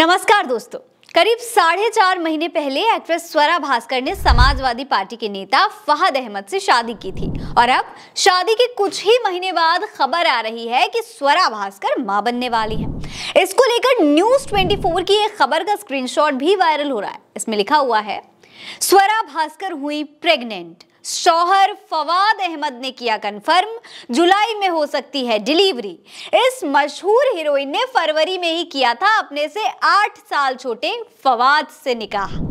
नमस्कार दोस्तों करीब साढ़े चार महीने पहले एक्ट्रेस स्वरा भास्कर ने समाजवादी पार्टी के नेता फहद अहमद से शादी की थी और अब शादी के कुछ ही महीने बाद खबर आ रही है कि स्वरा भास्कर मां बनने वाली है इसको लेकर न्यूज 24 की एक खबर का स्क्रीनशॉट भी वायरल हो रहा है इसमें लिखा हुआ है स्वरा भास्कर हुई प्रेग्नेंट शौहर फवाद अहमद ने किया कंफर्म जुलाई में हो सकती है डिलीवरी इस मशहूर हीरोइन ने फरवरी में ही किया था अपने से आठ साल छोटे फवाद से निकाह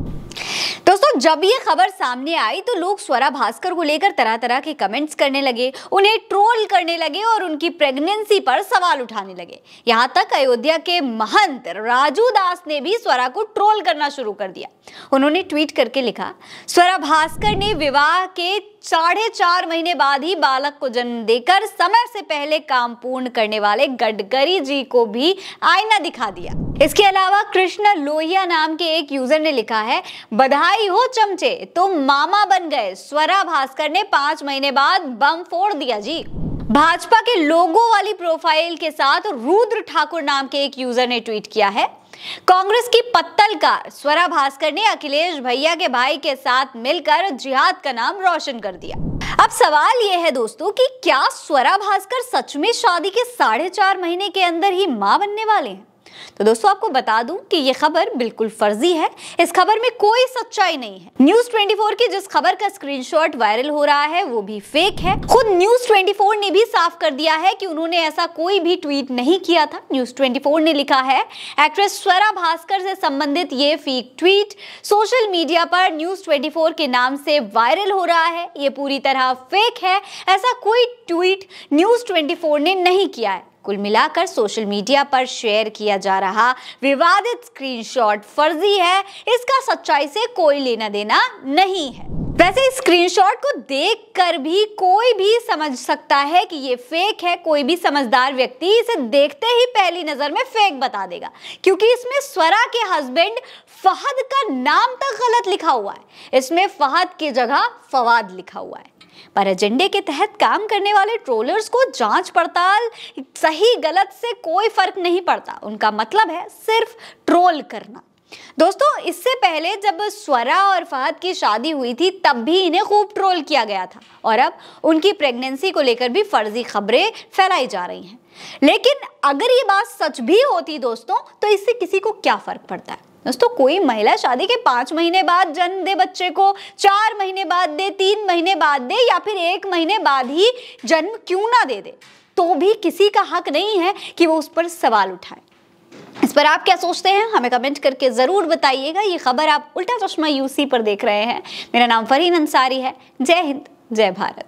दोस्तों जब ये खबर सामने आई तो लोग स्वरा भास्कर को लेकर तरह तरह के कमेंट्स करने लगे उन्हें ट्रोल करने लगे और उनकी प्रेगनेंसी पर सवाल उठाने लगे यहाँ तक अयोध्या के महंत राजू दास ने भी स्वरा को ट्रोल करना शुरू कर दिया उन्होंने ट्वीट करके लिखा स्वरा भास्कर ने विवाह के साढ़े चार महीने बाद ही बालक को जन्म देकर समय से पहले काम पूर्ण करने वाले गडकरी जी को भी आईना दिखा दिया इसके अलावा कृष्ण लोहिया नाम के एक यूजर ने लिखा है बधाई हो चमचे तुम मामा बन गए स्वरा भास्कर ने पांच महीने बाद बम फोड़ दिया जी भाजपा के लोगों वाली प्रोफाइल के साथ रुद्र ठाकुर नाम के एक यूजर ने ट्वीट किया है कांग्रेस की पत्तलकार स्वरा भास्कर ने अखिलेश भैया के भाई के साथ मिलकर जिहाद का नाम रोशन कर दिया अब सवाल यह है दोस्तों कि क्या स्वरा भास्कर सच में शादी के साढ़े चार महीने के अंदर ही मां बनने वाले हैं तो दोस्तों आपको बता दूं कि ये खबर बिल्कुल फर्जी है इस खबर में कोई सच्चाई नहीं है न्यूज 24 की जिस खबर का स्क्रीनशॉट वायरल हो रहा है वो भी फेक है खुद न्यूज 24 ने भी साफ कर दिया है कि उन्होंने ऐसा कोई भी ट्वीट नहीं किया था न्यूज 24 ने लिखा है एक्ट्रेस स्वरा भास्कर से संबंधित ये फेक ट्वीट सोशल मीडिया पर न्यूज ट्वेंटी के नाम से वायरल हो रहा है ये पूरी तरह फेक है ऐसा कोई ट्वीट न्यूज ट्वेंटी ने नहीं किया है कुल मिलाकर सोशल मीडिया पर शेयर किया जा रहा विवादित स्क्रीनशॉट फर्जी है इसका सच्चाई से कोई लेना देना नहीं है वैसे स्क्रीनशॉट को देखकर भी कोई भी समझ सकता है कि ये फेक है कोई भी समझदार व्यक्ति इसे देखते ही पहली नज़र में फेक बता देगा क्योंकि इसमें स्वरा के हस्बैंड फहद का नाम तक गलत लिखा हुआ है इसमें फहद की जगह फवाद लिखा हुआ है पर एजेंडे के तहत काम करने वाले ट्रोलर्स को जांच पड़ताल सही गलत से कोई फर्क नहीं पड़ता उनका मतलब है सिर्फ ट्रोल करना दोस्तों इससे पहले जब स्वरा और फहद की शादी हुई थी तब भी इन्हें खूब ट्रोल किया गया था और अब उनकी प्रेगनेंसी को लेकर भी फर्जी खबरें फैलाई जा रही हैं लेकिन अगर ये बात सच भी होती दोस्तों तो इससे किसी को क्या फर्क पड़ता है दोस्तों कोई महिला शादी के पांच महीने बाद जन्म दे बच्चे को चार महीने बाद दे तीन महीने बाद दे या फिर एक महीने बाद ही जन्म क्यों ना दे दे तो भी किसी का हक नहीं है कि वो उस पर सवाल उठाए इस पर आप क्या सोचते हैं हमें कमेंट करके ज़रूर बताइएगा ये खबर आप उल्टा चश्मा यूसी पर देख रहे हैं मेरा नाम फरीन अंसारी है जय हिंद जय भारत